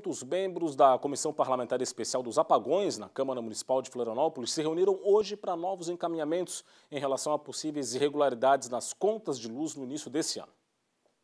assunto, os membros da Comissão Parlamentar Especial dos Apagões na Câmara Municipal de Florianópolis se reuniram hoje para novos encaminhamentos em relação a possíveis irregularidades nas contas de luz no início desse ano.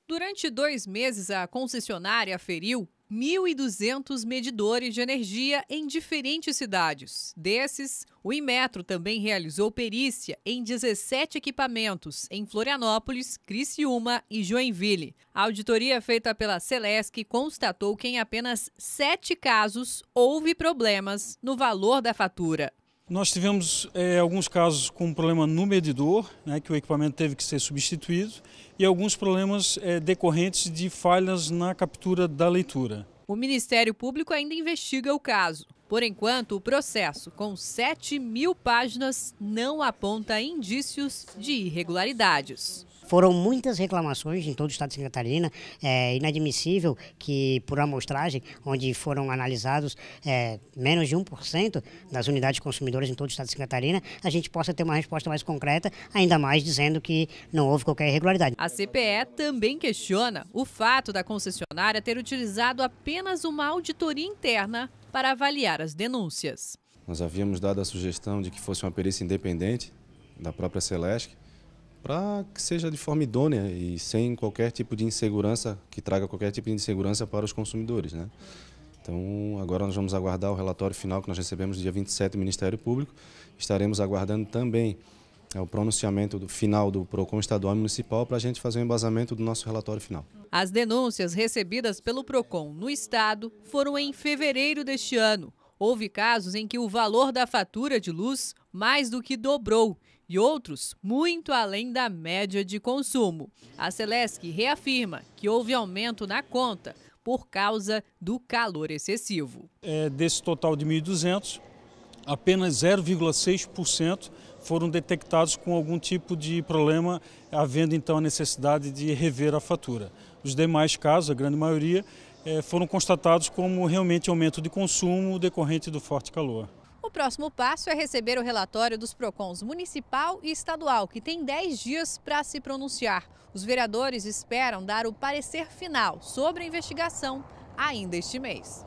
Durante dois meses, a concessionária feriu. 1.200 medidores de energia em diferentes cidades. Desses, o Inmetro também realizou perícia em 17 equipamentos em Florianópolis, Criciúma e Joinville. A auditoria feita pela Celesc constatou que em apenas sete casos houve problemas no valor da fatura. Nós tivemos é, alguns casos com um problema no medidor, né, que o equipamento teve que ser substituído, e alguns problemas é, decorrentes de falhas na captura da leitura. O Ministério Público ainda investiga o caso. Por enquanto, o processo, com 7 mil páginas, não aponta indícios de irregularidades. Foram muitas reclamações em todo o estado de Santa Catarina. É inadmissível que, por amostragem, onde foram analisados é, menos de 1% das unidades consumidoras em todo o estado de Santa Catarina, a gente possa ter uma resposta mais concreta, ainda mais dizendo que não houve qualquer irregularidade. A CPE também questiona o fato da concessionária ter utilizado apenas uma auditoria interna para avaliar as denúncias. Nós havíamos dado a sugestão de que fosse uma perícia independente da própria Celesc, para que seja de forma idônea e sem qualquer tipo de insegurança, que traga qualquer tipo de insegurança para os consumidores. Né? Então, agora nós vamos aguardar o relatório final que nós recebemos dia 27 do Ministério Público. Estaremos aguardando também é, o pronunciamento do final do PROCON estadual e municipal para a gente fazer o um embasamento do nosso relatório final. As denúncias recebidas pelo PROCON no estado foram em fevereiro deste ano. Houve casos em que o valor da fatura de luz mais do que dobrou e outros muito além da média de consumo. A Celesc reafirma que houve aumento na conta por causa do calor excessivo. É, desse total de 1.200, apenas 0,6% foram detectados com algum tipo de problema, havendo então a necessidade de rever a fatura. Os demais casos, a grande maioria, eh, foram constatados como realmente aumento de consumo decorrente do forte calor. O próximo passo é receber o relatório dos PROCONs municipal e estadual, que tem 10 dias para se pronunciar. Os vereadores esperam dar o parecer final sobre a investigação ainda este mês.